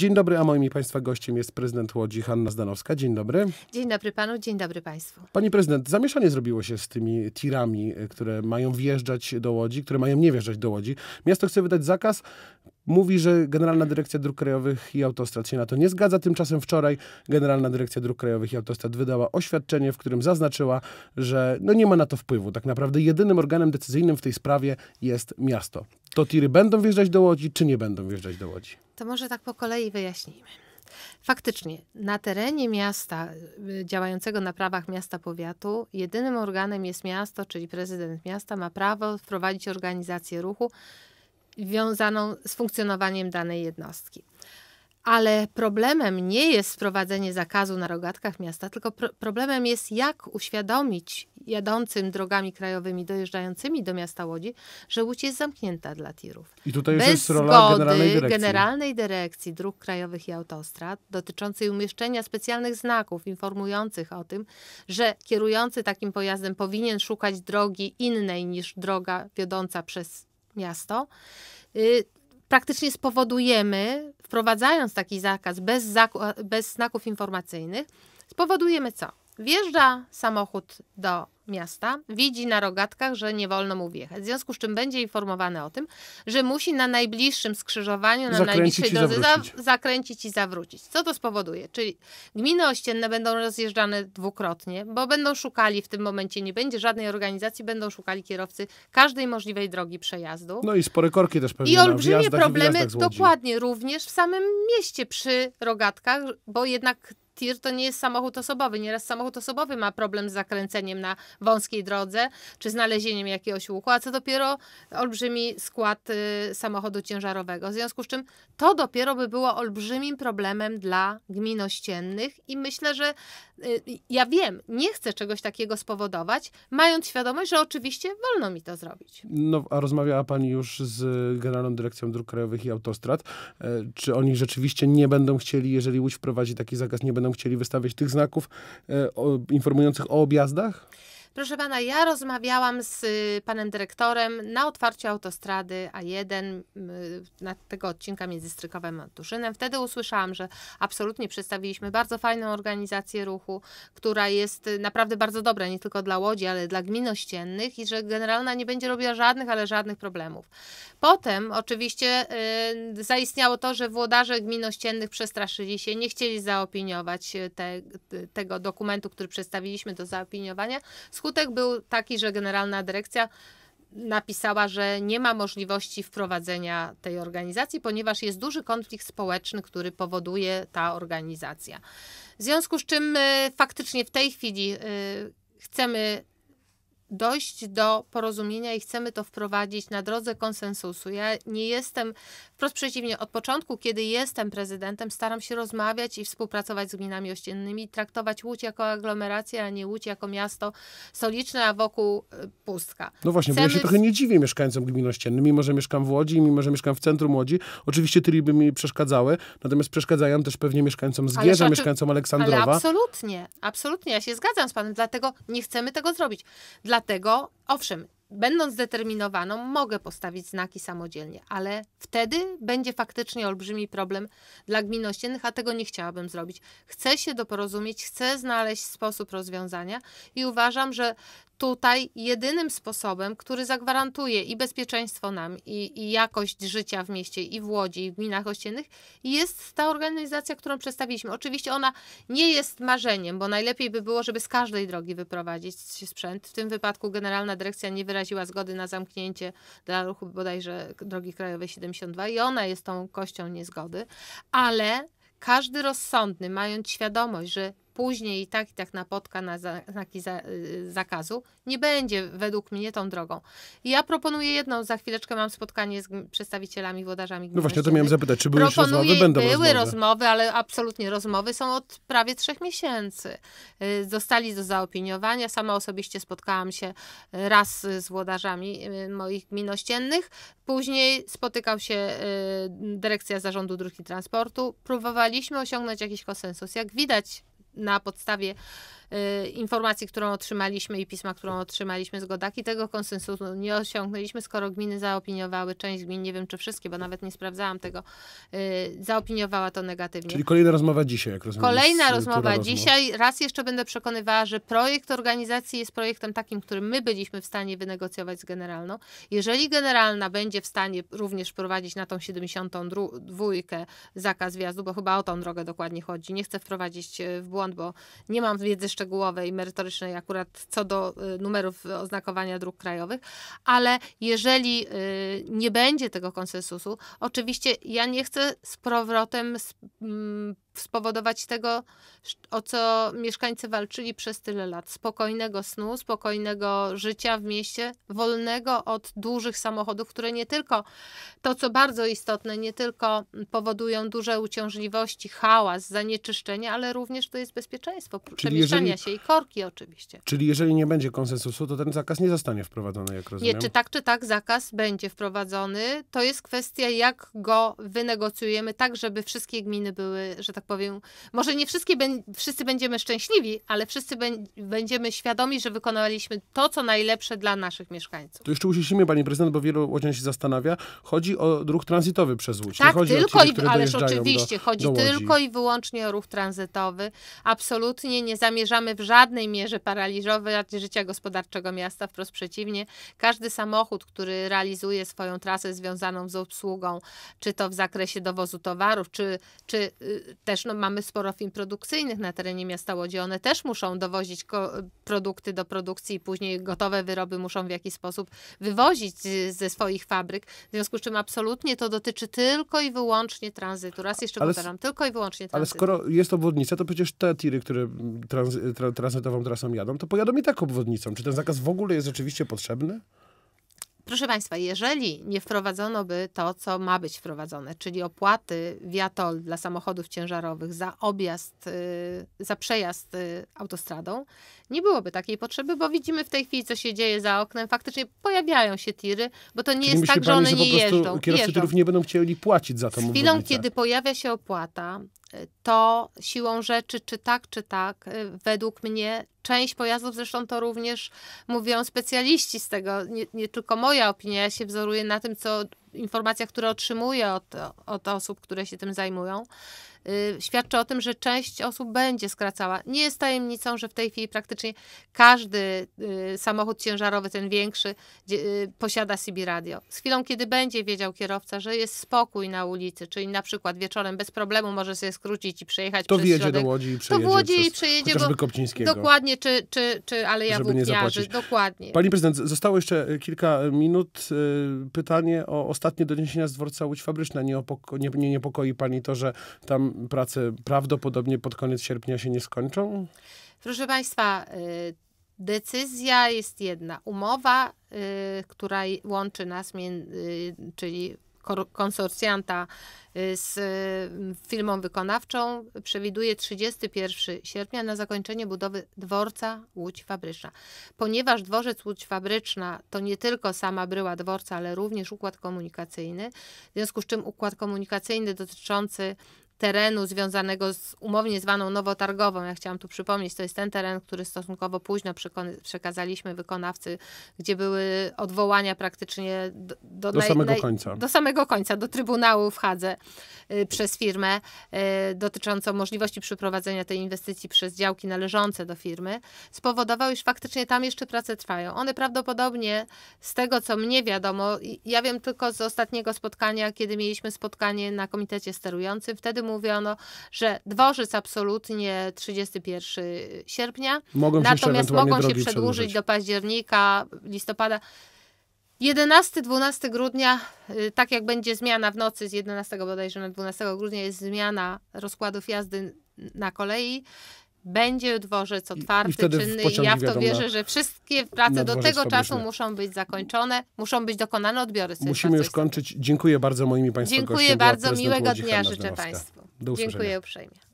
Dzień dobry, a moim i Państwa gościem jest prezydent Łodzi Hanna Zdanowska. Dzień dobry. Dzień dobry Panu, dzień dobry Państwu. Pani prezydent, zamieszanie zrobiło się z tymi tirami, e, które mają wjeżdżać do Łodzi, które mają nie wjeżdżać do Łodzi. Miasto chce wydać zakaz mówi, że Generalna Dyrekcja Dróg Krajowych i Autostrad się na to nie zgadza. Tymczasem wczoraj Generalna Dyrekcja Dróg Krajowych i Autostrad wydała oświadczenie, w którym zaznaczyła, że no nie ma na to wpływu. Tak naprawdę jedynym organem decyzyjnym w tej sprawie jest miasto. To tiry będą wjeżdżać do Łodzi, czy nie będą wjeżdżać do Łodzi? To może tak po kolei wyjaśnijmy. Faktycznie, na terenie miasta y, działającego na prawach miasta powiatu, jedynym organem jest miasto, czyli prezydent miasta ma prawo wprowadzić organizację ruchu wiązaną z funkcjonowaniem danej jednostki. Ale problemem nie jest wprowadzenie zakazu na rogatkach miasta, tylko pro problemem jest, jak uświadomić jadącym drogami krajowymi dojeżdżającymi do miasta Łodzi, że Łódź jest zamknięta dla tirów. I tutaj Bez jest rola generalnej dyrekcji. generalnej dyrekcji dróg krajowych i autostrad dotyczącej umieszczenia specjalnych znaków informujących o tym, że kierujący takim pojazdem powinien szukać drogi innej niż droga wiodąca przez miasto, y, praktycznie spowodujemy, wprowadzając taki zakaz bez, bez znaków informacyjnych, spowodujemy co? Wjeżdża samochód do miasta, widzi na rogatkach, że nie wolno mu wjechać. W związku z czym będzie informowany o tym, że musi na najbliższym skrzyżowaniu, na zakręcić najbliższej drodze za, zakręcić i zawrócić. Co to spowoduje? Czyli gminy ościenne będą rozjeżdżane dwukrotnie, bo będą szukali w tym momencie, nie będzie żadnej organizacji, będą szukali kierowcy każdej możliwej drogi przejazdu. No i spore korki też pewnie I olbrzymie problemy, i dokładnie, również w samym mieście przy rogatkach, bo jednak tir to nie jest samochód osobowy. Nieraz samochód osobowy ma problem z zakręceniem na wąskiej drodze, czy znalezieniem jakiegoś łuku, a co dopiero olbrzymi skład y, samochodu ciężarowego. W związku z czym to dopiero by było olbrzymim problemem dla gmin ościennych i myślę, że y, ja wiem, nie chcę czegoś takiego spowodować, mając świadomość, że oczywiście wolno mi to zrobić. No, a rozmawiała pani już z Generalną Dyrekcją Dróg Krajowych i Autostrad. E, czy oni rzeczywiście nie będą chcieli, jeżeli Łódź wprowadzi taki zakaz, nie będą będą chcieli wystawiać tych znaków e, informujących o objazdach? Proszę pana, ja rozmawiałam z y, panem dyrektorem na otwarciu autostrady A1 y, na tego odcinka między Strykowem a Tuszynem. Wtedy usłyszałam, że absolutnie przedstawiliśmy bardzo fajną organizację ruchu, która jest y, naprawdę bardzo dobra, nie tylko dla Łodzi, ale dla gmin ościennych i że generalna nie będzie robiła żadnych, ale żadnych problemów. Potem oczywiście yy, zaistniało to, że włodarze gmin ościennych przestraszyli się, nie chcieli zaopiniować te, tego dokumentu, który przedstawiliśmy do zaopiniowania, z Skutek był taki, że generalna dyrekcja napisała, że nie ma możliwości wprowadzenia tej organizacji, ponieważ jest duży konflikt społeczny, który powoduje ta organizacja. W związku z czym e, faktycznie w tej chwili e, chcemy dojść do porozumienia i chcemy to wprowadzić na drodze konsensusu. Ja nie jestem, wprost przeciwnie, od początku, kiedy jestem prezydentem, staram się rozmawiać i współpracować z gminami ościennymi, traktować Łódź jako aglomerację, a nie Łódź jako miasto stoliczne, a wokół e, pustka. No właśnie, chcemy... bo ja się trochę nie dziwię mieszkańcom gmin ościennych, mimo że mieszkam w Łodzi, mimo że mieszkam w centrum Łodzi. Oczywiście by mi przeszkadzały, natomiast przeszkadzają też pewnie mieszkańcom Zgierza, Ależ, znaczy, mieszkańcom Aleksandrowa. Ale absolutnie, absolutnie, ja się zgadzam z panem, dlatego nie chcemy tego zrobić. Dla Dlatego, owszem, będąc zdeterminowaną, mogę postawić znaki samodzielnie, ale wtedy będzie faktycznie olbrzymi problem dla gmin ościennych, a tego nie chciałabym zrobić. Chcę się doporozumieć, chcę znaleźć sposób rozwiązania i uważam, że tutaj jedynym sposobem, który zagwarantuje i bezpieczeństwo nam, i, i, jakość życia w mieście, i w Łodzi, i w gminach ościennych, jest ta organizacja, którą przedstawiliśmy. Oczywiście ona nie jest marzeniem, bo najlepiej by było, żeby z każdej drogi wyprowadzić sprzęt. W tym wypadku Generalna Dyrekcja nie wyraziła zgody na zamknięcie dla ruchu bodajże drogi krajowej 72 i ona jest tą kością niezgody, ale każdy rozsądny, mając świadomość, że później i tak i tak napotka na znaki y, zakazu, nie będzie według mnie tą drogą. Ja proponuję jedną, za chwileczkę mam spotkanie z przedstawicielami włodarzami gminy. No właśnie, to miałem zapytać, czy były proponuję, rozmowy? Będą były rozmowy. rozmowy, ale absolutnie rozmowy są od prawie trzech miesięcy. Y, zostali do zaopiniowania, sama osobiście spotkałam się y, raz z włodarzami moich gmin ościennych, Później spotykał się dyrekcja zarządu dróg i transportu. Próbowaliśmy osiągnąć jakiś konsensus. Jak widać, na podstawie Y, informacji, którą otrzymaliśmy i pisma, którą otrzymaliśmy z Godaki, tego konsensusu nie osiągnęliśmy, skoro gminy zaopiniowały, część gmin, nie wiem czy wszystkie, bo nawet nie sprawdzałam tego, y, zaopiniowała to negatywnie. Czyli kolejna rozmowa dzisiaj, jak rozumiem. Kolejna rozmowa dzisiaj. Rozmowa. Raz jeszcze będę przekonywała, że projekt organizacji jest projektem takim, który my byliśmy w stanie wynegocjować z generalną. Jeżeli generalna będzie w stanie również wprowadzić na tą 72 zakaz wjazdu, bo chyba o tą drogę dokładnie chodzi, nie chcę wprowadzić y, w błąd, bo nie mam wiedzy szczegółowej, szczegółowe i merytoryczne akurat co do y, numerów oznakowania dróg krajowych, ale jeżeli y, nie będzie tego konsensusu, oczywiście ja nie chcę z powrotem spowodować tego, o co mieszkańcy walczyli przez tyle lat. Spokojnego snu, spokojnego życia w mieście, wolnego od dużych samochodów, które nie tylko, to co bardzo istotne, nie tylko powodują duże uciążliwości, hałas, zanieczyszczenie, ale również to jest bezpieczeństwo czyli przemieszczania jeżeli, się i korki oczywiście. Czyli jeżeli nie będzie konsensusu, to ten zakaz nie zostanie wprowadzony, jak rozumiem? Nie, czy tak, czy tak zakaz będzie wprowadzony. To jest kwestia, jak go wynegocjujemy, tak żeby wszystkie gminy były, że tak powiem, może nie wszystkie, wszyscy będziemy szczęśliwi, ale wszyscy będziemy świadomi, że wykonaliśmy to, co najlepsze dla naszych mieszkańców. To jeszcze uściślimy, pani prezydent, bo wielu łodzian się zastanawia. Chodzi o ruch tranzytowy przez Łódź. Tak, tylko ciebie, i, ależ oczywiście, do, chodzi do tylko i wyłącznie o ruch tranzytowy. Absolutnie nie zamierzamy w żadnej mierze paraliżować życia gospodarczego miasta, wprost przeciwnie. Każdy samochód, który realizuje swoją trasę związaną z obsługą, czy to w zakresie dowozu towarów, czy, czy y, też no, mamy sporo firm produkcyjnych na terenie miasta Łodzi. One też muszą dowozić produkty do produkcji i później gotowe wyroby muszą w jakiś sposób wywozić y, ze swoich fabryk. W związku z czym absolutnie to dotyczy tylko i wyłącznie tranzytu. Raz jeszcze ale, powtarzam, tylko i wyłącznie tranzytu. Ale skoro jest obwodnica, to przecież te tiry, które trans, tra, tranzytową trasą jadą, to pojadą i tak obwodnicą. Czy ten zakaz w ogóle jest rzeczywiście potrzebny? Proszę Państwa, jeżeli nie wprowadzono by to, co ma być wprowadzone, czyli opłaty wiatol dla samochodów ciężarowych za objazd, y, za przejazd y, autostradą, nie byłoby takiej potrzeby, bo widzimy w tej chwili, co się dzieje za oknem. Faktycznie pojawiają się tiry, bo to nie czyli jest tak, że one nie jeżdżą. Kierowcy jeżdżą. tirów nie będą chcieli płacić za to. Z chwilą, kiedy pojawia się opłata, y, to siłą rzeczy, czy tak, czy tak, y, według mnie część pojazdów, zresztą to również mówią specjaliści z tego, nie, nie tylko moja opinia, ja się wzoruję na tym, co informacja, które otrzymuję od, od osób, które się tym zajmują, yy, świadczy o tym, że część osób będzie skracała. Nie jest tajemnicą, że w tej chwili praktycznie każdy yy, samochód ciężarowy, ten większy, yy, posiada CB radio. Z chwilą, kiedy będzie wiedział kierowca, że jest spokój na ulicy, czyli na przykład wieczorem bez problemu może sobie skrócić i przejechać to przez wjedzie środek. do Łodzi i przejedzie to Łodzi przez, przejedzie, bo, Kopcińskiego. Dokładnie, czy, czy, czy Aleja Żeby zapłacić. Dokładnie. Pani prezydent, zostało jeszcze e, kilka e, minut. E, pytanie o ostatnie doniesienia z dworca Łódź Fabryczna. Nie, opoko- nie, nie niepokoi pani to, że tam prace prawdopodobnie pod koniec sierpnia się nie skończą? Proszę Państwa, decyzja jest jedna. Umowa, która łączy nas, czyli konsorcjanta y, z mm, firmą wykonawczą przewiduje 31 sierpnia na zakończenie budowy dworca Łódź Fabryczna. Ponieważ dworzec Łódź Fabryczna to nie tylko sama bryła dworca, ale również układ komunikacyjny, w związku z czym układ komunikacyjny dotyczący terenu związanego z umownie zwaną nowotargową. Ja chciałam tu przypomnieć, to jest ten teren, który stosunkowo późno przekazaliśmy wykonawcy, gdzie były odwołania praktycznie do, do, do samego naj, końca. Do samego końca, do Trybunału w Hadze y, przez firmę y, dotyczącą możliwości przeprowadzenia tej inwestycji przez działki należące do firmy, spowodował, iż faktycznie tam jeszcze prace trwają. One prawdopodobnie z tego, co mnie wiadomo, ja wiem tylko z ostatniego spotkania, kiedy mieliśmy spotkanie na komitecie sterującym, wtedy mówiono, że dworzec absolutnie 31 sierpnia, mogą natomiast mogą się przedłużyć, przedłużyć do października, listopada. 11-12 grudnia, y, tak jak będzie zmiana w nocy z 11 bodajże na 12 grudnia, jest zmiana rozkładów jazdy na kolei będzie dworzec otwarty, I, czynny i ja w to wierzę, na, że wszystkie prace do tego czasu muszą być zakończone, muszą być dokonane odbiory. Musimy już kończyć. Dziękuję bardzo moimi Państwu Dziękuję bardzo, miłego dnia życzę Państwu. Dziękuję uprzejmie.